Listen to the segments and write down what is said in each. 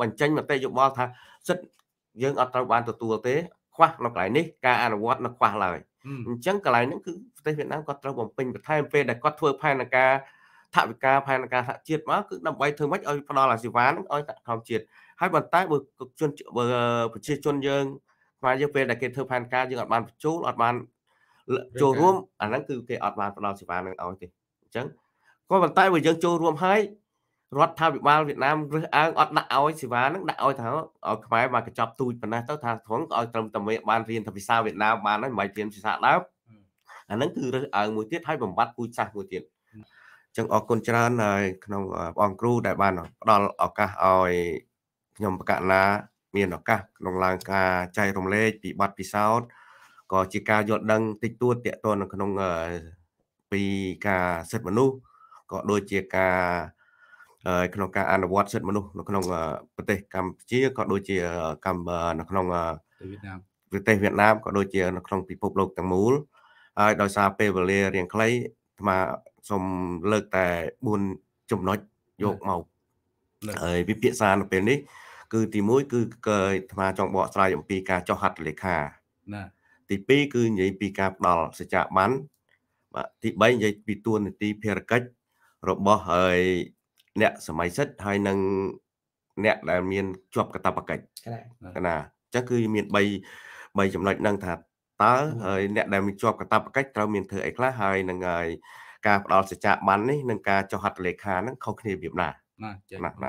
បញ្ចេញមតិយោបល់ថាសិទ្ធយើងអត់ត្រូវបានទទួលទេខ្វះនៅកន្លែងនេះការអនុវត្តនៅខ្វះឡើយអញ្ចឹងកន្លែងហ្នឹងគឺប្រទេសវៀតណាមគាត់ត្រូវបំពេញបន្ថែមពេលដែលគាត់ធ្វើផែនការថវិកាផែនការសហជាតិមកគឺដើម្បីធ្វើម៉េចឲ្យផ្ដល់អាជីវកម្មឲ្យសហគមន៍ជាតិហើយប៉ុន្តែបើជនប្រជាជនយើងខ្មែរយើងពេលដែលគេធ្វើផែនការយើងអត់បានបញ្ចូលអត់បានចូលរួមអាហ្នឹងគឺគេអត់បានផ្ដល់សេវានឹងឲ្យទេអញ្ចឹងក៏ប៉ុន្តែបើយើងចូលរួមហើយរដ្ឋាភិបាលវៀតណាមរើសអើងអត់ដាក់ឲ្យសេវាហ្នឹងដាក់ឲ្យថាឲ្យខ្មែរមកកញ្ចប់ទូចប៉ុណ្ណេះទៅថាត្រង់ឲ្យត្រឹមតែបានរៀនតែភាសាវៀតណាមបានហើយមិនបាច់រៀនភាសាដើមអាហ្នឹងគឺរើសអើងមួយទៀតហើយបំបត្តិពូជសាសមួយទៀតចឹងអរគុណច្រើនហើយក្នុងបងគ្រូដែលបានផ្ដល់ឱកាសឲ្យខ្ញុំបកណាមានឱកាសក្នុងឡើងការចែករំលែកពីបទពិសោធន៍ក៏ជាការយល់ដឹងតិចតួចតកតនៅក្នុងពីការសិទ្ធិមនុស្សក៏ដូចជាការក្នុងការអនុវត្តសិទ្ធិមនុស្សនៅក្នុងប្រទេសកម្ពុជាក៏ដូចជាកម្ពុជានៅក្នុងប្រទេសវៀតណាមក៏ដូចជានៅក្នុងពិភពលោកទាំងមូលហើយដោយសារពេលវេលារៀងខ្លីអាត្មាសូមលើកតែ4ចំណុចយកមកហើយវិភាសានៅពេលនេះ គឺទី1គឺអាត្មាចង់បកស្រាយអំពីការចោះហត្ថលេខាណាទី2គឺនិយាយពីការផ្ដល់សច្ចៈប័នបាទទី3និយាយពីទួលនីតិភារកិច្ចរបស់ហើយអ្នកសម័យសិទ្ធហើយនិងអ្នកដែលមានជាប់កតបកិច្ចណាចឹងគឺមាន3 3ចំណុចហ្នឹង ថាតើហើយអ្នកដែលមានជាប់កតបកិច្ចត្រូវមានធ្វើអីខ្លះហើយនឹងហើយការផ្ដល់សេចក្ដីប័ណ្ណនេះនិងការចុះហត្ថលេខាហ្នឹងខុសគ្នារបៀបណាបាទចឹងបាទអ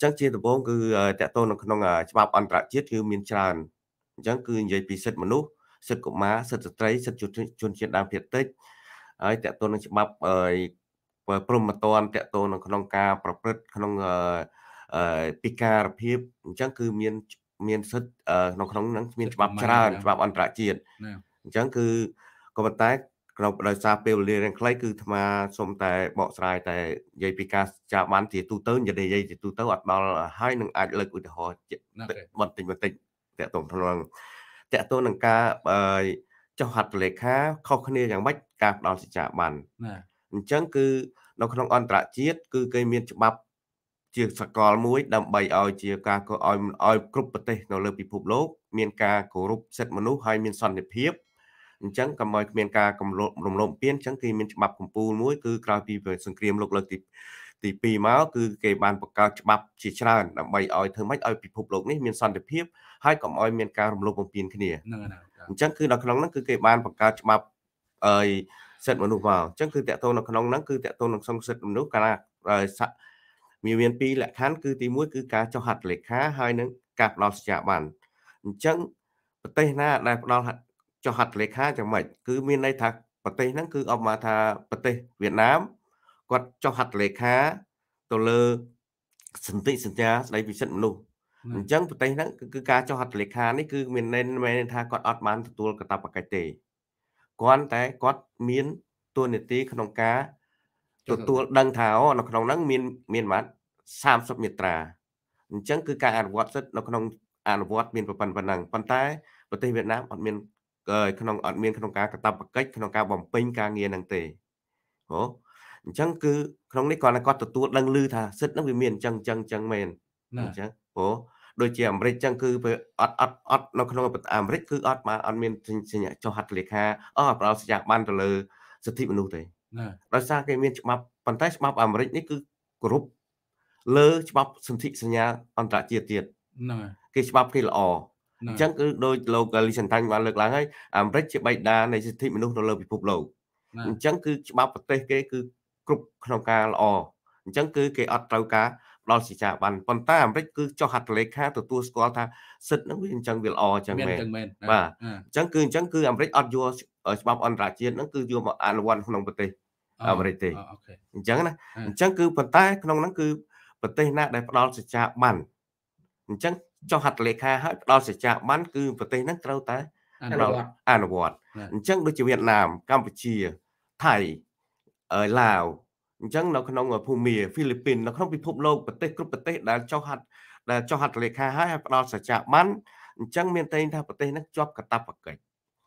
ញ្ចឹងជាដំបូងគឺតកតូននៅក្នុងច្បាប់អន្តរជាតិគឺមានច្រើនអញ្ចឹងគឺនិយាយពីសិទ្ធិមនុស្សសិទ្ធិកុមារសិទ្ធិស្ត្រីសិទ្ធិជនជាតិដើមភាគតិចហើយតកតូននឹងច្បាប់ព្រមត្តនតកតូនក្នុងការប្រព្រឹត្តក្នុងពិការភាពអញ្ចឹងគឺមានមានសិទ្ធិក្នុងក្នុងហ្នឹង មានច្បាប់ច្រើនច្បាប់អន្តរជាតិអញ្ចឹងគឺក៏ប៉ុន្តែក្នុងដោយសារពេលវេលារៀងខ្លីគឺអាត្មាសូមតែបកស្រាយតែនិយាយពីការចាបានជាទូទៅនិយាយជាទូទៅអត់ដល់ហើយនឹងអាចលើកឧទាហរណ៍បន្តិចបន្តិចតកតងក្នុងតកតងនឹងការចុះហត្ថលេខាខុសគ្នាយ៉ាងម៉េចការផ្ដល់សិក្សាបានណាអញ្ចឹងគឺនៅក្នុងអន្តរជាតិគឺគេមានច្បាប់ជាសកលមួយដើម្បីឲ្យជាការឲ្យឲ្យគ្រប់ប្រទេសនៅលើពិភពលោកមានការគោរពសិទ្ធិមនុស្សហើយមានសន្តិភាពអញ្ចឹងកុំឲ្យគ្មានការកំលត់រំលោភពៀនអញ្ចឹងគេមានច្បាប់កម្ពុជាមួយគឺក្រោយពីសង្គ្រាមលោកលើកទីទី2មកគឺគេបានបង្កើតច្បាប់ជាច្រើនដើម្បីឲ្យធ្វើម៉េចឲ្យពិភពលោកនេះមានសន្តិភាពហើយកុំឲ្យមានការរំលោភបំពានគ្នាហ្នឹងហើយអញ្ចឹងគឺនៅក្នុងហ្នឹងគឺគេបានបង្កើតច្បាប់អីសិទ្ធិមនុស្សមកអញ្ចឹងគឺតកតូននៅក្នុងហ្នឹងគឺតកតូននឹងសំសិទ្ធិមនុស្សកាលណាមានមានពីរលក្ខខណ្ឌគឺទី1គឺការចុះហត្ថលេខាហើយនឹងការផ្ដល់សច្ចាប័នអញ្ចឹងប្រទេសណាដែលផ្ដល់ចុះហត្ថលេខាយ៉ាងម៉េចគឺមានន័យថាប្រទេសហ្នឹងគឺអបមកថាប្រទេសវៀតណាមគាត់ចុះហត្ថលេខាទៅលើសន្តិសញ្ញាស្ដីពីសិទ្ធិមនុស្សអញ្ចឹងប្រទេសហ្នឹងគឺការចុះហត្ថលេខានេះគឺមានមែនថាគាត់អត់បានទទួលកាតព្វកិច្ចទេគាត់តែគាត់មានតួនាទីក្នុងការទទួលដឹងថាអូនៅក្នុងហ្នឹងមានមានប្រហែល30មាត្រាអញ្ចឹងគឺការអនុវត្តសិទ្ធិនៅក្នុងអនុវត្ត មានប៉ុណ្ណឹងប៉ុន្តែប្រទេសវៀតណាមអត់មានក្នុងអត់មានក្នុងការកតបកិច្ចក្នុងការបំពេញការងារហ្នឹងទេអូអញ្ចឹងគឺ ក្នុងនេះគាត់គាត់ទទួលដឹងឮថាសិទ្ធិហ្នឹងវាមានអញ្ចឹងអញ្ចឹងអញ្ចឹងមែនអញ្ចឹងអូដូចជាអាមេរិកចឹងគឺអត់អត់អត់នៅក្នុងអាមេរិកគឺអត់បានអត់មានសញ្ញាចុះហត្ថលេខាអត់ប្រោសញ្ញាប័ណ្ណទៅលើសិទ្ធិមនុស្សទេដោយសារគេមានច្បាប់ប៉ុន្តែច្បាប់អាមេរិកនេះគឺគោរពលើ ច្បាប់សន្ធិសញ្ញា អន្តរជាតិទៀតហ្នឹងហើយគេច្បាប់គេល្អអញ្ចឹងគឺដោយលោកលីសិនតាញ់បានលើកឡើងហើយអាមេរិកជាបេដានៃសិទ្ធិ មនុស្សនៅលើពិភពលោកអញ្ចឹងគឺច្បាប់ប្រទេសគេគឺគ្រប់ក្នុងការល្អអញ្ចឹងគឺគេអត់ត្រូវការដល់ជាចាបានប៉ុន្តែអាមេរិកគឺចុះហត្ថលេខាទទួលស្គាល់ថាសិទ្ធិហ្នឹងវាអញ្ចឹងវាល្អអញ្ចឹងមែនបាទអញ្ចឹងគឺអញ្ចឹងគឺអាមេរិកអត់យកច្បាប់អន្តរជាតិហ្នឹងគឺយកមកអនុវត្តក្នុងប្រទេសអាមេរិកទេអញ្ចឹងណាអញ្ចឹងគឺប៉ុន្តែក្នុងហ្នឹងគឺ ប្រទេសណាដែលផ្ដល់សេចក្ដីបានអញ្ចឹងចុះហត្ថលេខាឲ្យផ្ដល់សេចក្ដីបាន គឺប្រទេសហ្នឹងត្រូវតែអនុវត្តអនុវត្តអញ្ចឹងដូចជាវៀតណាម កម្ពុជាថៃឡាវអញ្ចឹងនៅក្នុងភូមាហ្វីលីពីននៅក្នុងពិភពលោកប្រទេសគ្រប់ប្រទេសដែលចុះហត្ថដែលចុះហត្ថលេខាហើយផ្ដល់សច្ចាប័នអញ្ចឹងមានតែថាប្រទេសហ្នឹងជាប់កតបកិច្ច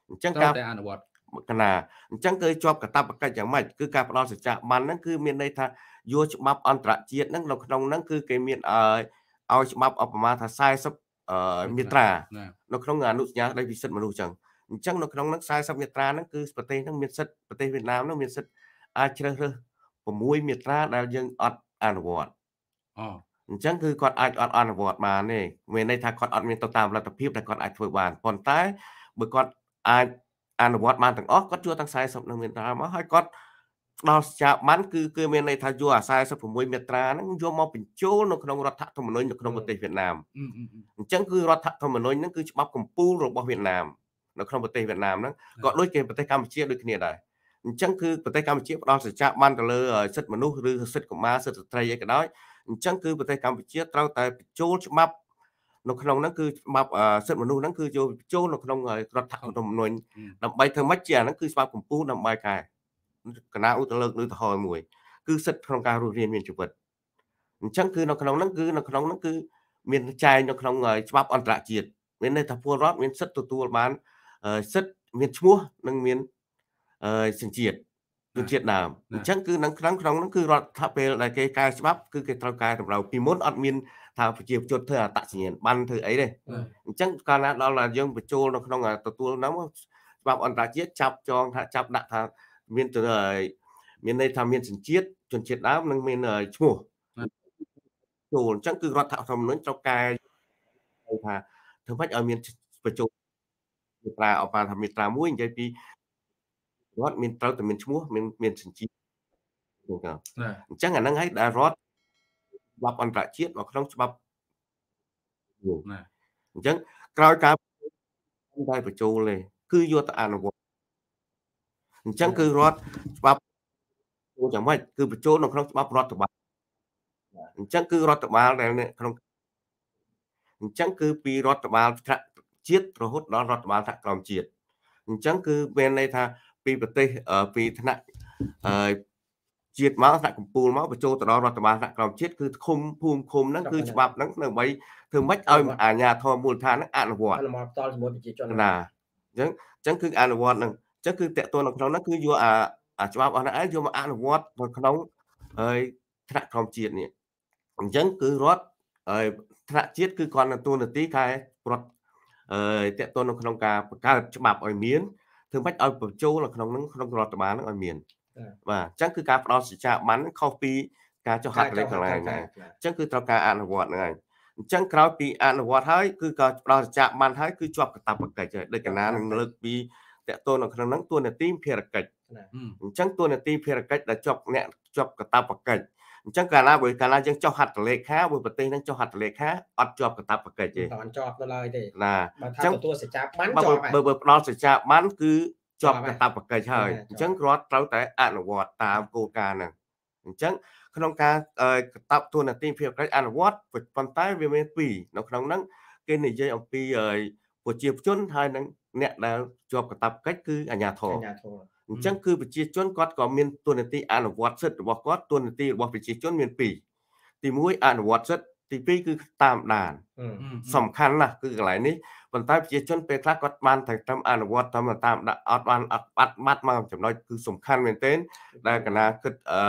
អញ្ចឹងការអនុវត្តកណាអញ្ចឹងគឺជាប់កតបកិច្ចយ៉ាងម៉េចគឺការផ្ដល់សច្ចាប័នហ្នឹងគឺមានន័យថាយកច្បាប់អន្តរជាតិហ្នឹងនៅក្នុងហ្នឹងគឺគេមានឲ្យច្បាប់អបមាថា40មាត្រានៅក្នុងអនុសញ្ញាស្តីពីសិទ្ធិមនុស្សអញ្ចឹងអញ្ចឹងនៅក្នុងហ្នឹង40មាត្រាហ្នឹងគឺប្រទេសហ្នឹងមានសិទ្ធិប្រទេសវៀតណាមហ្នឹងមានសិទ្ធិអាចជ្រើសរើស6មាត្រាដែលយើងអត់អនុវត្តអអញ្ចឹងគឺគាត់អាចអត់អនុវត្តបានទេមានន័យថាគាត់អត់មានទៅតាមលទ្ធភាពដែលគាត់អាចធ្វើបានប៉ុន្តែបើគាត់អាចអនុវត្តបានទាំងអស់គាត់ជួទាំង40នឹងមាត្រាមកហើយគាត់ដល់ស្ថាប័នគឺគឺមានន័យថាយកអា46មាត្រាហ្នឹងយកមកបញ្ចូលនៅក្នុងរដ្ឋធម្មនុញ្ញនៅក្នុងប្រទេសវៀតណាមអញ្ចឹងគឺរដ្ឋធម្មនុញ្ញហ្នឹងគឺច្បាប់កម្ពុជារបស់វៀតណាមនៅក្នុងប្រទេសវៀតណាមហ្នឹងក៏ដូចជាប្រទេសកម្ពុជាដូចគ្នាដែរអញ្ចឹងគឺប្រទេសកម្ពុជាផ្ដល់សេចក្ដីបានទៅលើសិទ្ធិមនុស្សឬសិទ្ធិកុមារសិទ្ធិស្ត្រីអីក៏ដោយអញ្ចឹងគឺប្រទេសកម្ពុជាត្រូវតែបញ្ចូលច្បាប់នៅក្នុងហ្នឹងគឺច្បាប់សិទ្ធិមនុស្សហ្នឹងគឺចូលបញ្ចូលនៅក្នុងរដ្ឋធម្មនុញ្ញដើម្បីធ្វើម៉េចជាអាហ្នឹងគឺច្បាប់កម្ពុជាដើម្បីកែគណៈឧទលើកលើទៅហើយមួយគឺសិទ្ធិក្នុងការរស់រានមានជីវិតអញ្ចឹងគឺនៅក្នុងហ្នឹងគឺនៅក្នុងហ្នឹងគឺមានចែងនៅក្នុងច្បាប់អន្តរជាតិមានន័យថាពលរដ្ឋមានសិទ្ធិទទួលបានសិទ្ធិមានឈ្មោះនិងមានសញ្ជាតិគឺជាតិដើមអញ្ចឹងគឺនៅក្នុងក្នុងហ្នឹងគឺរដ្ឋាភិបាលដែលគេកែច្បាប់គឺគេត្រូវកែតម្រូវពីមុនអត់មាន ថាប្រជាជនធ្វើអតសញ្ញាណប័ណ្ណធ្វើអីទេអញ្ចឹងកាលណាដល់យើងបញ្ចូលនៅក្នុង ទទួលហ្នឹងច្បាប់អន្តរជាតិចាប់ចងថាចាប់ដាក់ថាមានមានន័យថាមានសញ្ជាតិជនជាតិដើមនិងមានឈ្មោះចូលអញ្ចឹងគឺរដ្ឋធម្មនុញ្ញត្រូវកែថាធ្វើម៉េចឲ្យមានបញ្ចូលមាត្រាអបាថាមាត្រា1និយាយពីរដ្ឋមានត្រូវតែមានឈ្មោះមានមានសញ្ជាតិហ្នឹងអញ្ចឹងអាហ្នឹងហើយដែលរដ្ឋច្បាប់អន្តរជាតិមកក្នុងច្បាប់ណាអញ្ចឹងក្រោយការតែបញ្ចូលទេគឺយកទៅអនុវត្តអញ្ចឹងគឺរដ្ឋច្បាប់ចូលយ៉ាងម៉េចគឺបញ្ចូលនៅក្នុងច្បាប់រដ្ឋបាលអញ្ចឹងគឺរដ្ឋបាលដែលក្នុងអញ្ចឹងគឺពីរដ្ឋបាលជាតិរហូតដល់រដ្ឋបាលថ្នាក់ក្រោមជាតិអញ្ចឹងគឺមានន័យថាពីប្រទេសពីថ្នាក់ជាតិមកថ្នាក់កម្ពុជាមកបញ្ចូលទៅដល់រដ្ឋបាលថ្នាក់ក្រោមជាតិគឺឃុំភូមិឃុំហ្នឹងគឺច្បាប់ហ្នឹងដើម្បីធ្វើម៉េចឲ្យអាជ្ញាធរមូលដ្ឋានហ្នឹងអនុវត្តអនុវត្តផ្ទាល់ជាមួយប្រជាជនណាអញ្ចឹងអញ្ចឹងគឺអនុវត្តហ្នឹងអញ្ចឹងគឺតកតួនៅក្នុងហ្នឹងគឺយកអាអាច្បាប់អស់ហ្នឹងឯងយកមកអនុវត្តនៅក្នុងហើយថ្នាក់ក្រោមជាតិនេះអញ្ចឹងគឺរដ្ឋហើយថ្នាក់ជាតិគឺគាត់នៅទូនាទីខែរដ្ឋអឺតកតននៅក្នុងការបង្កើតច្បាប់ឲ្យមានធ្វើម៉េចឲ្យបញ្ចូលនៅក្នុងនឹងក្នុងរដ្ឋបាលនឹងឲ្យមានបាទអញ្ចឹងគឺការផ្ដោតសិក្សាបានខុសពីការចុះហត្ថលេខាហ្នឹងហើយអញ្ចឹងគឺត្រូវការអនុវត្តហ្នឹងហើយអញ្ចឹងក្រោយពីអនុវត្តហើយគឺក៏ផ្ដល់សិក្សាបានហើយគឺជាប់កតាបកិច្ចហើយដូចកណានឹងលើកពីតកតូននៅក្នុងហ្នឹងទួលនីតិភារកិច្ចអញ្ចឹងទួលនីតិភារកិច្ចដែលជាប់អ្នកជាប់កតាបកិច្ចអញ្ចឹងកាលណាបើកាលណាយើងចុះហត្ថលេខាបើប្រទេសហ្នឹងចុះហត្ថលេខាអត់ជាប់កតាបកិច្ចទេមិនជាប់ទៅឡើយទេណាបើថាទទួលសេចក្តីបានជាប់បើបើផ្ដល់សេចក្តីបាន គឺជាប់កតាបកិច្ចហើយអញ្ចឹងរដ្ឋត្រូវតែអនុវត្តតាមគោលការណ៍ហ្នឹងអញ្ចឹងក្នុងការកតាបទូនាទីភាពកិច្ចអនុវត្តប៉ុន្តែវាមាន2នៅក្នុងហ្នឹងគេនិយាយអំពីប្រជាជនហើយនឹងអ្នកដែលជាប់កតាបកិច្ចគឺអាជ្ញាធរអាជ្ញាធរអញ្ចឹងគឺប្រជាជនគាត់ក៏មានទូនាទីអនុវត្តសិទ្ធិរបស់គាត់ទូនាទីរបស់ប្រជាជនមាន2ទី1អនុវត្តសិទ្ធិទី2គឺតាមដាន សំខាន់ណាស់គឺកន្លែងនេះប៉ុន្តែប្រជាជនពេលខ្លះគាត់បានតែតាមអនុវត្តតាមតាមដាក់អត់បានអត់បាត់បាត់មកចំណុចគឺសំខាន់មែនទែនដែលកណាគិតអឺ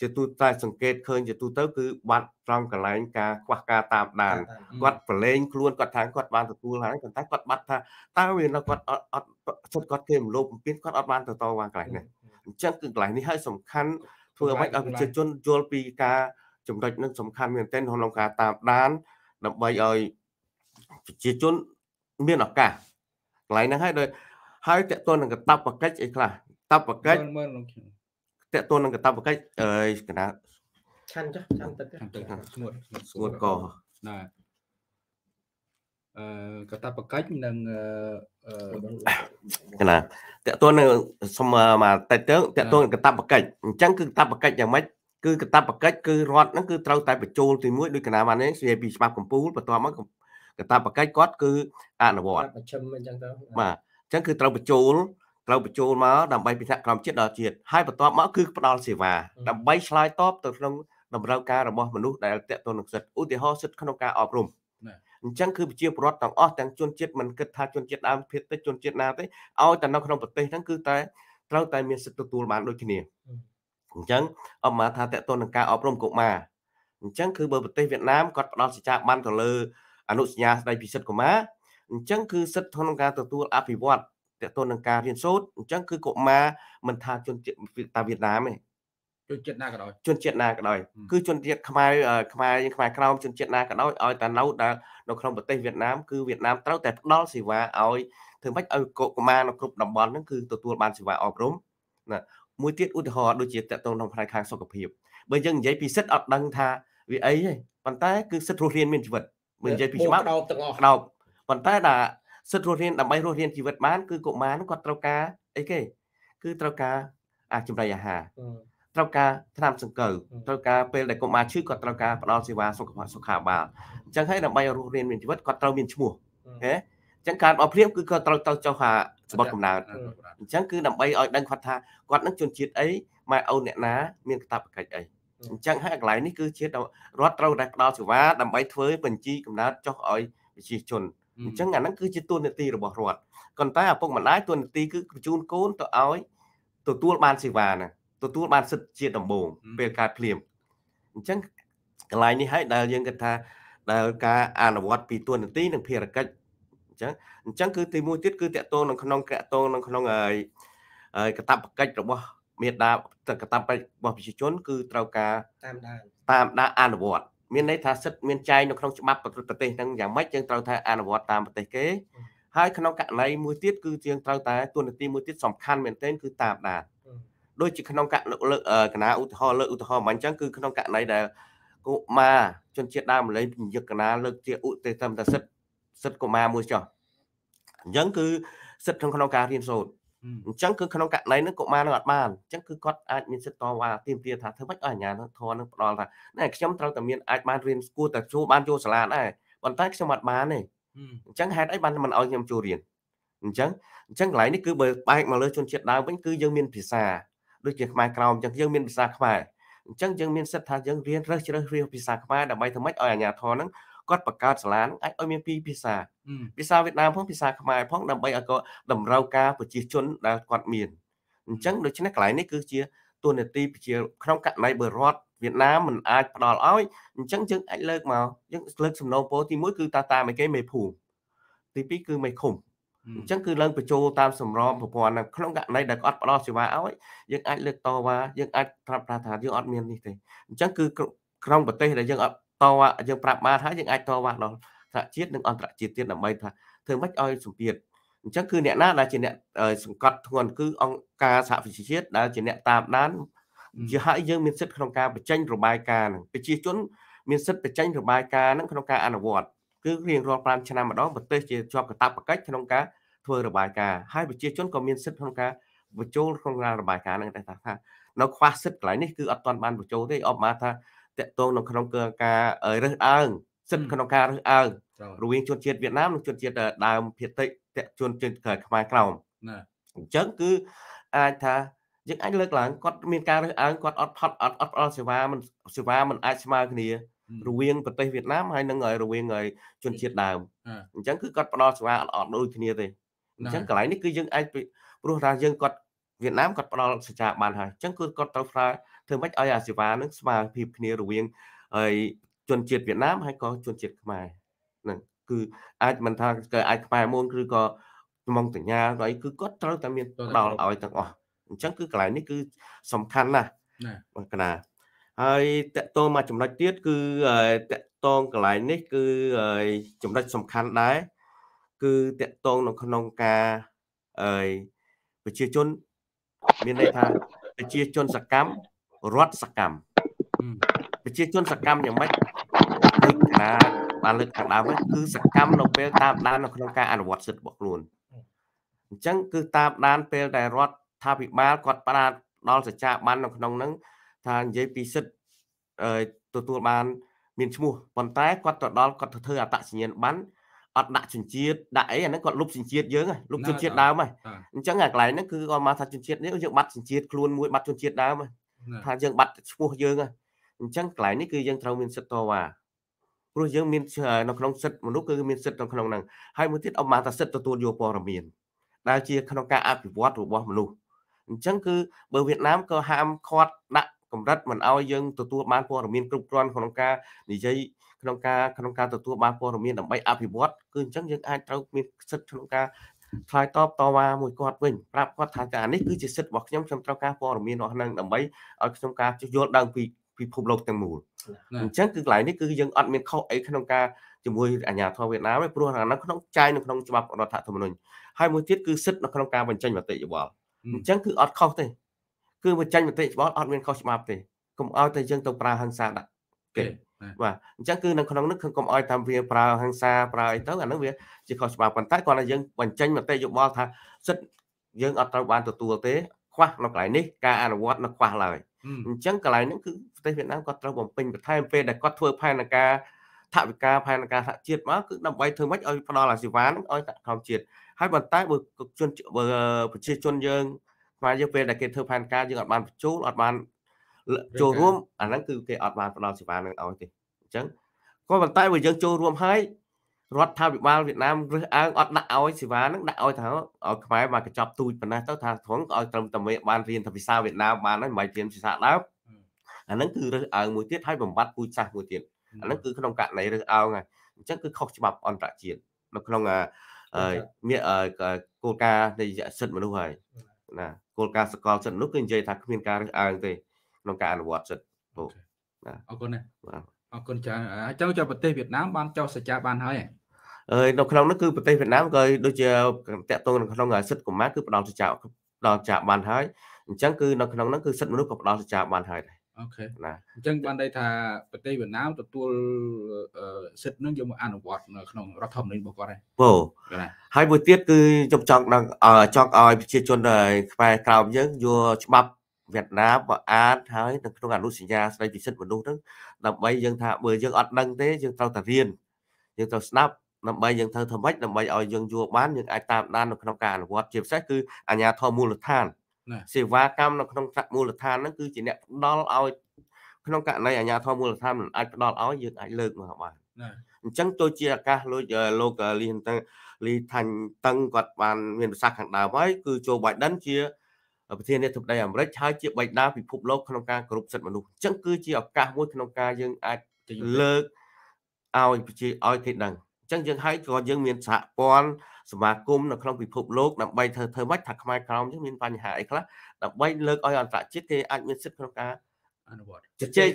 ជាទូតែសង្កេតឃើញជាទូទៅគឺបាត់ត្រង់កន្លែងការខ្វះការតាមដានគាត់ប្រឡែងខ្លួនគាត់ថាគាត់បានទទួលហើយប៉ុន្តែគាត់បាត់ថាតើវានៅគាត់អត់សិតគាត់គេរំលោភបំពានគាត់អត់បានទទួលបានកន្លែងនេះអញ្ចឹងគឺកន្លែងនេះហើយសំខាន់ធ្វើឲ្យម៉េចឲ្យប្រជាជនយល់ពីការចំណុចនឹងសំខាន់មែនទែនក្នុងការតាមដានដើម្បីឲ្យប្រជាជនមានឱកាសកន្លែងហ្នឹងហើយដោយហើយតកតននឹងកតបកិច្ចអីខ្លះតបកិច្ចតកតួនឹងកតបកិច្ចអើយកណាឆាន់ចុះឆាន់ទឹកស្ងួតស្ងួតកណាអឺកតបកិច្ចនិងអឺណាតកតួនឹងសុំមកតិចទៅតកតួនឹងកតបកិច្ចអញ្ចឹងគឺកតបកិច្ចយ៉ាងម៉េចគឺកតបកិច្ចគឺរដ្ឋហ្នឹងគឺត្រូវតែបញ្ចូលទីមួយដោយកណាបាននេះស្រីពីច្បាប់កម្ពុជាបន្ទាប់មកកតបកិច្ចគាត់គឺអនុវត្តបាទអញ្ចឹងគឺត្រូវបញ្ចូលត្រូវបញ្ចូលមកដើម្បីពិធាក់ក្រមជាតិដល់ជាតិហើយបន្ទាប់មក គឺផ្ដល់សេវាដើម្បីឆ្លើយតបទៅក្នុងតម្រូវការរបស់មនុស្សដែលតេតតនឹងសិទ្ធឧទាហរណ៍សិទ្ធក្នុងការអប់រំអញ្ចឹងគឺប្រជាពលរដ្ឋទាំងអស់ទាំងជនជាតិមិនគិតថាជនជាតិដើមភាគតិចជនជាតិណាទេឲ្យតែនៅក្នុងប្រទេសហ្នឹងគឺតែត្រូវតែមានសិទ្ធិទទួលបានដូចគ្នាអញ្ចឹងអមថាតេតតនឹងការអប់រំកុមារអញ្ចឹងគឺបើប្រទេសវៀតណាមគាត់ផ្ដល់សេចក្ដីបានទៅលើ អនុសញ្ញាស្ដីពីសិទ្ធិកុមារអញ្ចឹងគឺសិទ្ធិក្នុងការទទួលអភិវឌ្ឍតទៅនឹងការរៀនសូត្រអញ្ចឹងគឺកុមារមិនថាជនជាតិតាវៀតណាមទេជនជាតិណាក៏ដោយជនជាតិណាក៏ដោយគឺជនជាតិខ្មែរខ្មែរខ្មែរក្រោមជនជាតិណាក៏ដោយឲ្យតែនៅដែលនៅក្នុងប្រទេសវៀតណាមគឺវៀតណាមត្រូវតែផ្ដល់សេវាឲ្យធ្វើម៉េចឲ្យកុមារនៅគ្រប់តំបន់ហ្នឹងគឺទទួលបានសេវាអប់រំណាមួយទៀតឧទាហរណ៍ដូចជាតកតងក្នុងផ្នែកខាងសុខភាពបើយើងនិយាយពីសិទ្ធអត់ដឹងថាវាអីទេប៉ុន្តែគឺសិទ្ធរស់រានមានជីវិតបើនិយាយពីច្បាប់ដោបទាំងអស់ដោបប៉ុន្តែដល់សិទ្ធិរស់រានដើម្បីរស់រានជីវិតបានគឺកុមារនោះគាត់ត្រូវការអីគេគឺត្រូវការអាចចម្រៃអាហារត្រូវការថ្នាំសង្កូវត្រូវការពេលដែលកុមារឈឺគាត់ត្រូវការផ្ដល់សេវាសុខភាពសុខាភិបាលអញ្ចឹងហើយដើម្បីរស់រានមានជីវិតគាត់ត្រូវមានឈ្មោះហេចឹងការអត់ព្រៀមគឺគាត់ត្រូវទៅចុះហាសម្បត្តិកំណើតអញ្ចឹងគឺដើម្បីឲ្យដឹងគាត់ថាគាត់នឹងជនជាតិអីម៉ែអូនអ្នកណាមានកាតព្វកិច្ចអីអញ្ចឹងហើយកន្លែងនេះគឺជារដ្ឋត្រូវតែផ្ដល់សេវាដើម្បីធ្វើបញ្ជីកំណើតចុះឲ្យប្រជាជនអញ្ចឹងអាហ្នឹងគឺជាទួលនីតិរបស់រដ្ឋប៉ុន្តែឪពុកម្ដាយទួលនីតិគឺបញ្ជូនកូនទៅឲ្យទទួលបានសេវាហ្នឹងទទួលបានសិទ្ធិជាដំបូងពេលកើតភ្លាមអញ្ចឹងកន្លែងនេះហើយដែលយើងគិតថាដែលការអនុវត្តពីទួលនីតិនិងភារកិច្ចអញ្ចឹងអញ្ចឹងគឺទីមួយទៀតគឺតកតងនៅក្នុងកតងនៅក្នុងហើយកតបកិច្ចរបស់មេដាកតបកិច្ចរបស់ប្រជាជន គឺត្រូវការតាមដានតាមដានអនុវត្តមានន័យថាសិទ្ធមានចែងនៅក្នុងច្បាប់ប្រទេសហ្នឹងយ៉ាងម៉េចយើងត្រូវថាអនុវត្តតាមប្រទេសគេហើយក្នុងករណីមួយទៀតគឺយើងត្រូវតែទូនាទីមួយទៀតសំខាន់មែនទែនគឺតាមដានដូចជាក្នុងករណីលើកកណាឧទាហរណ៍លើកឧទាហរណ៍មិនអញ្ចឹងគឺក្នុងករណីដែលកុមារជនជាតិដើមម្លេងពញឹកកណា លើកជាឧទាហរណ៍ថាសិទ្ធសិទ្ធកុមារមួយចោះអញ្ចឹងគឺសិទ្ធក្នុងក្នុងការរៀនសូត្រអញ្ចឹងគឺក្នុងករណីហ្នឹងកុមារនឹងអត់បានអញ្ចឹងគឺគាត់អាចមានសិទ្ធិតវ៉ាទាមទារថាធ្វើម៉េចឲ្យអាជ្ញាធរនឹងផ្ដល់ថាណែខ្ញុំត្រូវតែមានអាចបានរៀនស្គូលតែចូលបានចូលសាលាដែរប៉ុន្តែខ្ញុំអត់បានទេអញ្ចឹងហេតុអីបានមិនឲ្យខ្ញុំចូលរៀនអញ្ចឹងអញ្ចឹងកន្លែងនេះគឺបើបែកមកលើជនជាតិដើមវិញគឺយើងមានភាសាដូចជាខ្មែរក្រោមអញ្ចឹងយើងមានភាសាខ្មែរអញ្ចឹងយើងមានសិទ្ធិថាយើងរៀនរើសជ្រើសរៀនភាសាខ្មែរដើម្បីធ្វើម៉េចឲ្យអាជ្ញាធរហ្នឹងគាត់បង្កើតសាលានឹងអាចឲ្យមានពីរភាសាភាសាវៀតណាមផងភាសាខ្មែរផងដើម្បីឲ្យគាត់តម្រូវការប្រជាជនដែលគាត់មានអញ្ចឹងដូច្នេះកន្លែងនេះគឺជាទួលនីតិប្រជាក្នុងករណីបើរដ្ឋវៀតណាមមិនអាចផ្ដល់ឲ្យអញ្ចឹងយើងអាចលើកមកយើងលើកសំណូមពរទី1គឺតាតាមកគេមេភូមិទី2គឺមេឃុំអញ្ចឹងគឺឡើងបញ្ចូលតាមសម្រមប្រព័ន្ធក្នុងករណីដែលគាត់ផ្ដល់សេវាឲ្យយើងអាចលើកតវ៉ាយើងអាចប្រាប់ប្រាស់ថាយើងអត់មាននេះទេអញ្ចឹងគឺក្នុងប្រទេសដែលយើងអត់តវ៉ាយើងប្រាប់បានហើយយើងអាចតវ៉ាដល់សហជាតិនិងអន្តរជាតិទៀតដើម្បីថាធ្វើម៉េចឲ្យសម្ពាធអញ្ចឹងគឺអ្នកណាដែលជាអ្នកសង្កត់ធ្ងន់គឺអង្គការសហប្រជាជាតិដែលជាអ្នកតាមដានជាហើយយើងមានសិទ្ធិក្នុងការបញ្ចេញ របាយការណ៍នឹងប្រជាជន មានសិទ្ធិបញ្ចេញរបាយការណ៍នឹងក្នុងការអនុវត្តគឺរៀងរាល់5ឆ្នាំម្ដងប្រទេសជាជាប់កាតព្វកិច្ចក្នុងការធ្វើរបាយការណ៍ហើយប្រជាជនក៏មានសិទ្ធិក្នុងការបញ្ចូលក្នុងការរបាយការណ៍នឹងដែរថានៅខ្វះសិទ្ធិកន្លែងនេះគឺអត់ទាន់បានបញ្ចូលទេអបមកថាតកតងនៅក្នុងការរើសអើងសិទ្ធិក្នុងការរើសអើងរវាងជនជាតិវៀតណាមនិងជនជាតិដើមភាគតិចតជនជាតិខ្មែរក្រោមណាអញ្ចឹងគឺអាចថាយើងអាចលើកឡើងគាត់មានការរើសអើងគាត់អត់ផត់អត់អត់ផ្ដល់សេវាមិនសេវាមិនអាចស្មើគ្នារវាងប្រទេសវៀតណាមហើយនឹងរវាងជនជាតិដើមអញ្ចឹងគឺគាត់ផ្ដល់សេវាអត់អត់ដូចគ្នាទេអញ្ចឹងកន្លែងនេះគឺយើងអាចព្រោះថាយើងគាត់វៀតណាមគាត់ផ្ដល់សេចក្ដីបានហើយអញ្ចឹងគឺគាត់ត្រូវប្រើធ្វើម៉េចឲ្យអាសេវានឹងស្មើភាពគ្នារវាងហើយជនជាតិវៀតណាមហើយក៏ជនជាតិខ្មែរហ្នឹងគឺអាចមិនថាគេអាចខ្មែរមុនឬក៏មកសញ្ញាអីគឺគាត់ត្រូវតែមានដល់ឲ្យទាំងអស់អញ្ចឹងគឺកន្លែងនេះគឺសំខាន់ណាស់បាទកណាហើយតកតងមកចំណុចទៀតគឺតកតងកន្លែងនេះគឺចំណុចសំខាន់ដែរគឺតកតងនៅក្នុងការអីប្រជាជនមានន័យថាប្រជាជនសកម្មរដ្ឋសកម្មប្រជាជនសកម្មយ៉ាងម៉េចលើកណាបានលើកខាងដើមគឺសកម្មនៅពេល តាមដាននៅក្នុងការអនុវត្តសិទ្ធិរបស់ខ្លួនអញ្ចឹង គឺតាមដាន ពេលដែលរដ្ឋថាភិបាលគាត់ផ្ដាល់ដល់សច្ចាប័ននៅក្នុងហ្នឹងថានិយាយពីសិទ្ធិទទួលបាន មានឈ្មោះប៉ុន្តែគាត់ទៅដល់គាត់ធ្វើអត្តសញ្ញាណប័ណ្ណអត់ដាក់ជំនឿដាក់អីអាហ្នឹងគាត់លុបជំនឿយើងហ៎លុបជំនឿដើមហ៎អញ្ចឹងអាកន្លែងហ្នឹងគឺគាត់មកថាជំនឿនេះយើងបាត់ជំនឿខ្លួនមួយបាត់ជំនឿដើមហ៎ថាយើងបាត់ឈ្មោះយើងអញ្ចឹងកន្លែងនេះគឺយើងត្រូវមានសិទ្ធិតវ៉ាព្រោះយើងមាននៅក្នុងសិទ្ធិមនុស្សគឺមានសិទ្ធិនៅក្នុងហ្នឹងហើយមួយទៀតអមតាសិទ្ធិទទួលយកព័ត៌មានដែលជាក្នុងការអភិវឌ្ឍរបស់មនុស្សអញ្ចឹងគឺបើវៀតណាមក៏ហាមឃាត់ដាក់កម្រិតមិនឲ្យយើងទទួលបានព័ត៌មានគ្រប់គ្រាន់ក្នុងការនិយាយក្នុងការក្នុងការទទួលបានព័ត៌មានដើម្បីអភិវឌ្ឍគឺអញ្ចឹងយើងអាចត្រូវមានសិទ្ធិក្នុងការឆ្លើយតបតវ៉ាមួយគាត់វិញប្រាប់គាត់ថាការនេះគឺជាសិទ្ធិរបស់ខ្ញុំខ្ញុំត្រូវការព័ត៌មានរបស់នឹងដើម្បីឲ្យខ្ញុំការជួសជុលដឹងពីពិភពលោកទាំងមូលអញ្ចឹងគឺកន្លែងនេះគឺយើងអត់មានខុសអីក្នុងការជាមួយអាជ្ញាធរវៀតណាមទេព្រោះនៅក្នុងចែងនៅក្នុងច្បាប់រដ្ឋធម្មនុញ្ញហើយមួយទៀតគឺសិទ្ធិនៅក្នុងការបញ្ចេញមតិយោបល់អញ្ចឹងគឺអត់ខុសទេគឺបញ្ចេញមតិយោបល់អត់មានខុសច្បាប់ទេកុំឲ្យតែយើងទៅប្រើហិង្សាដាក់គេបាទអញ្ចឹងគឺនៅក្នុងនេះគឺកុំអោយតាមវាប្រើហិង្សាប្រើអីទៅអានោះវាជាខុសច្បាប់ប៉ុន្តែគាត់ថាយើងបញ្ចេញមតិយោបល់ថា សិទ្ធយើងអត់ត្រូវបានទទួលទេខ្វះនៅកន្លែងនេះការអនុវត្តនៅខ្វះឡើយអញ្ចឹងកន្លែងហ្នឹងគឺប្រទេសវៀតណាមគាត់ត្រូវបំពេញបន្ថែមពេលដែលគាត់ធ្វើផែនការថវិកាផែនការសហជាតិមកគឺដើម្បីធ្វើម៉េចឲ្យផ្ដល់អាសេវាហ្នឹងឲ្យសហគមន៍ជាតិហើយប៉ុន្តែបើជនប្រជាជនយើងខ្មែរយើងពេលដែលគេធ្វើផែនការយើងអត់បានបញ្ចូលអត់បានចូលរួមអាហ្នឹងគឺគេអត់បានផ្ដល់សេវានឹងឲ្យទេអញ្ចឹងក៏ប៉ុន្តែបើយើងចូលរួមហើយរដ្ឋាភិបាលវៀតណាមរើសអើងអត់ដាក់ឲ្យសេវានឹងដាក់ឲ្យថាឲ្យខ្មែរមកកញ្ចប់ទូចប៉ុណ្ណេះទៅថាត្រង់ឲ្យត្រឹមតែបានរៀនតែភាសាវៀតណាមបានហើយមិនបាច់រៀនភាសាដើមអាហ្នឹងគឺរើសអើងមួយទៀតហើយបំបត្តិពូជសាសន៍មួយទៀតអាហ្នឹងគឺក្នុងករណីរើសអើងហើយអញ្ចឹងគឺខុសច្បាប់អន្តរជាតិនៅក្នុងមានគោលការណ៍នៃសិទ្ធិមនុស្សហើយណាគោលការណ៍សកលសិទ្ធិមនុស្សគឺនិយាយថាគ្មានការរើសអើងទេក្នុងការអនុវត្តសិទ្ធិបាទអរគុណណាបាទអរគុណច្រើនអញ្ចឹងចូលប្រទេសវៀតណាមបានចុះសច្ចាបានហើយអើយនៅក្នុងនោះគឺប្រទេសវៀតណាមក៏ដូចជាតាក់ទងនៅក្នុងសិទ្ធិកុមារគឺផ្ដល់សច្ចាផ្ដល់សច្ចាបានហើយអញ្ចឹងគឺនៅក្នុងនោះគឺសិទ្ធិមនុស្សក៏ផ្ដល់សច្ចាបានហើយដែរអូខេណាអញ្ចឹងបានន័យថាប្រទេសវៀតណាមទទួលសិទ្ធិនឹងយកមកអនុវត្តនៅក្នុងរដ្ឋធម្មនុញ្ញរបស់គាត់ដែរពោហើយមួយទៀតគឺខ្ញុំចង់ដល់ចង់ឲ្យប្រជាជនខ្មែរក្រោមយើងយកច្បាប់វៀតណាមក៏អាចហើយនៅក្នុងអនុសញ្ញាស្តីពីសិទ្ធិមនុស្សហ្នឹងដើម្បីយើងថាបើយើង អត់ដឹងទេយើងត្រូវតែរៀនយើងត្រូវស្ដាប់ដើម្បីយើងធ្វើធ្វើម៉េចដើម្បីឲ្យយើងយល់បានយើងអាចតាមដាននៅក្នុងការអនុវត្ត ជាពិសេសគឺអាជ្ញាធរមូលដ្ឋានសេវាកម្មនៅក្នុងមូលដ្ឋានហ្នឹងគឺជាអ្នកផ្ដល់ឲ្យក្នុងករណីអាជ្ញាធរមូលដ្ឋានមិនអាចផ្ដល់ឲ្យយើងអាចលើកមកបានអញ្ចឹងទោះជាឱកាសលោកលោកលីហិនតឹងលីថាញ់តឹងគាត់បាន មានប្រសាសន៍ខាងដើមហើយគឺโจ Biden ជាប្រធានាធិបតីអាមេរិកហើយជាបេដាពិភពលោកក្នុងការគ្រប់សិទ្ធិមនុស្សអញ្ចឹងគឺជាឱកាសមួយក្នុងការយើងអាចលើកឲ្យប្រជាឲ្យគេដឹងអញ្ចឹងយើងហើយក៏យើង មានសហព័ន្ធសមាគមនៅក្នុងពិភពលោកដើម្បីធ្វើធ្វើម៉េចថាខ្មែរក្រោមយើងមានបញ្ហាអីខ្លះដើម្បីលើកឲ្យអន្តរជាតិគេអាចមានសិទ្ធិក្នុងការអនុវត្តជជែក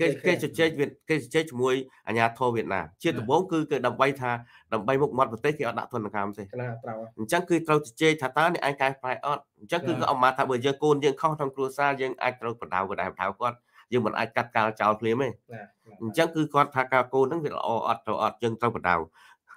គេគេជជែកគេជជែកជាមួយអាជ្ញាធរវៀតណាមជាដំបូងគឺគេដើម្បីថាដើម្បីមុខមាត់ប្រទេសគេអត់ដាក់ទណ្ឌកម្មទេណាត្រូវអញ្ចឹងគឺត្រូវជជែកថាតើអ្នកឯងកែប្រែអត់អញ្ចឹងគឺក៏អមថាបើយើងកូនយើងខុសក្នុងគ្រួសារយើងអាចត្រូវបណ្ដៅក៏ដែរបដៅគាត់យើងមិនអាចកាត់កាលចោលភ្លាមទេអញ្ចឹងគឺគាត់ថាការកូនហ្នឹងវាល្អអត់ទៅអត់យើងត្រូវបណ្ដៅ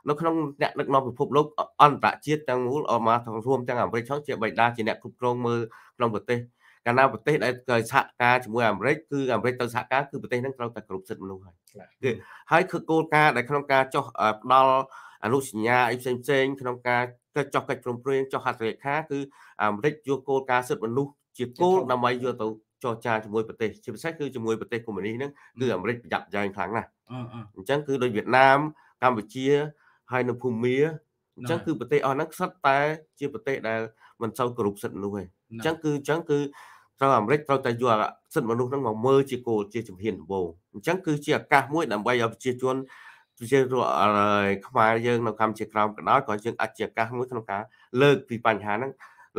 នៅក្នុងអ្នកដឹកនាំពិភពលោកអន្តរជាតិទាំងមូលអមថារួមទាំងអាមេរិកផងជាបៃតាជាអ្នកគ្រប់គ្រងមើលក្នុងប្រទេសកាលណាប្រទេសដែលសហការជាមួយអាមេរិកគឺអាមេរិកទៅសហការគឺប្រទេសហ្នឹងត្រូវតែគ្រប់សិទ្ធិមនុស្សហើយគឺហើយគឺគោលការណ៍ដែលក្នុងការចុះផ្ដាល់អនុសញ្ញាអីផ្សេងផ្សេងក្នុងការចុះកិច្ចព្រមព្រៀងចុះហត្ថលេខាគឺអាមេរិកយកគោលការណ៍សិទ្ធិមនុស្សជាគោលដើម្បីយកទៅចរចាជាមួយប្រទេសជាពិសេសគឺជាមួយប្រទេសកុម្មុយនីសហ្នឹងគឺអាមេរិកប្រយ័ត្នប្រយែងខ្លាំងណាស់អញ្ចឹងគឺដូចវៀតណាមកម្ពុជាហើយនៅភូមាអញ្ចឹងគឺប្រទេសអស់ហ្នឹងស្ថិតតែ ជាប្រទេសដែលមិនសូវគោរពសិទ្ធិមនុស្សទេអញ្ចឹងគឺអញ្ចឹងគឺត្រូវអាមេរិកត្រូវតែយកសិទ្ធិមនុស្សហ្នឹងមកមើលជាគោលជាជំហានដំបូងអញ្ចឹងគឺជាឱកាសមួយដើម្បីឲ្យប្រជាជនប្រជាជនខ្មែរយើងនៅកម្ពុជាក្រោមក៏ដោយក៏យើងអាចជាឱកាសមួយក្នុងការលើកពីបញ្ហាហ្នឹង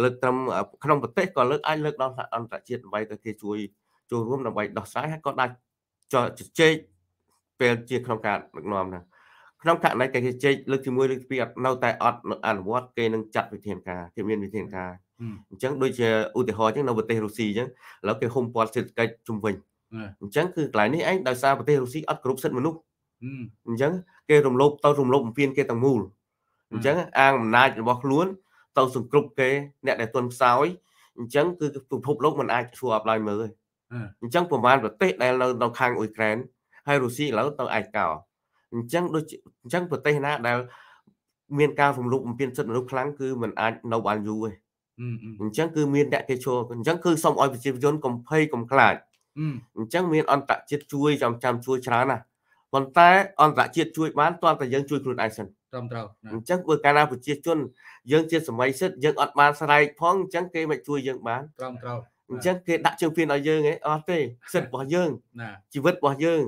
លើកត្រឹមក្នុងប្រទេសក៏លើកអាចលើកដល់អន្តរជាតិដើម្បីទៅគេជួយចូលរួមដើម្បីដោះស្រាយហើយក៏ដាច់ជជែកពេលជាក្នុងការដឹកនាំហ្នឹងក្នុងករណីគេជែកលើកទី1លើកទី2អត់នៅតែអត់អនុវត្តគេនឹងចាត់វិធានការគេមានវិធានការអញ្ចឹងដូចជាឧទាហរណ៍អញ្ចឹងនៅប្រទេសរុស្ស៊ីអញ្ចឹងឥឡូវគេហុំព័ទ្ធសេដ្ឋកិច្ចជំវិញអញ្ចឹងគឺកន្លែងនេះឯងដោយសារប្រទេសរុស្ស៊ីអត់គ្រប់សិទ្ធិមនុស្សអញ្ចឹងគេរំលោភទៅរំលោភបំពានគេទាំងមូលអញ្ចឹងអាងអំណាចរបស់ខ្លួនទៅសង្គ្រប់គេអ្នកដែលទន់ខ្សោយអញ្ចឹងគឺពិភពលោកមិនអាចឈួរអបឡើយមើលទេអញ្ចឹងប្រហែលប្រទេសដែលនៅនៅខាងអ៊ុយក្រែនហើយរុស្ស៊ីឥឡូវទៅឯកោអញ្ចឹងដូចអញ្ចឹងប្រទេសណាដែលមានការរំលោភបំពានសិទ្ធិមនុស្សខ្លាំងគឺมันអាចនៅបានយូរទេអញ្ចឹងគឺមានអ្នកគេចូលអញ្ចឹងគឺសូមឲ្យប្រជាជនកំភៃកំខ្លាចអញ្ចឹងមានអន្តរជាតិជួយចាំចាំជួយច្រើនណាស់ប៉ុន្តែអន្តរជាតិជួយបានតើតែយើងជួយខ្លួនឯងសិនត្រឹមត្រូវអញ្ចឹងបើកាលណាប្រជាជនយើងជាសម័យសិទ្ធយើងអត់បានស្រែកផងអញ្ចឹងគេមិនជួយយើងបានត្រឹមត្រូវអញ្ចឹងគេដាក់ជើងពានឲ្យយើងឯងអត់ទេសិទ្ធិរបស់យើងជីវិតរបស់យើង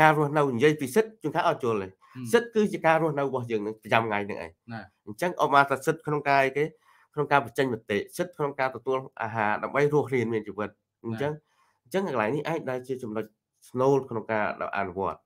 ការរស់នៅនិយាយពីសិទ្ធជួនកាលអត់ជល់ទេសិទ្ធគឺជាការរស់នៅរបស់យើងនឹងប្រចាំថ្ងៃនឹងឯងអញ្ចឹងអបមកថាសិទ្ធក្នុងការអីគេក្នុងការបញ្ចេញមតិសិទ្ធក្នុងការទទួលអាហារដើម្បីរស់រានមានជីវិតអញ្ចឹងអញ្ចឹងកន្លែងនេះអាចដែលជាចំណុចស្នូលក្នុងការអនុវត្ត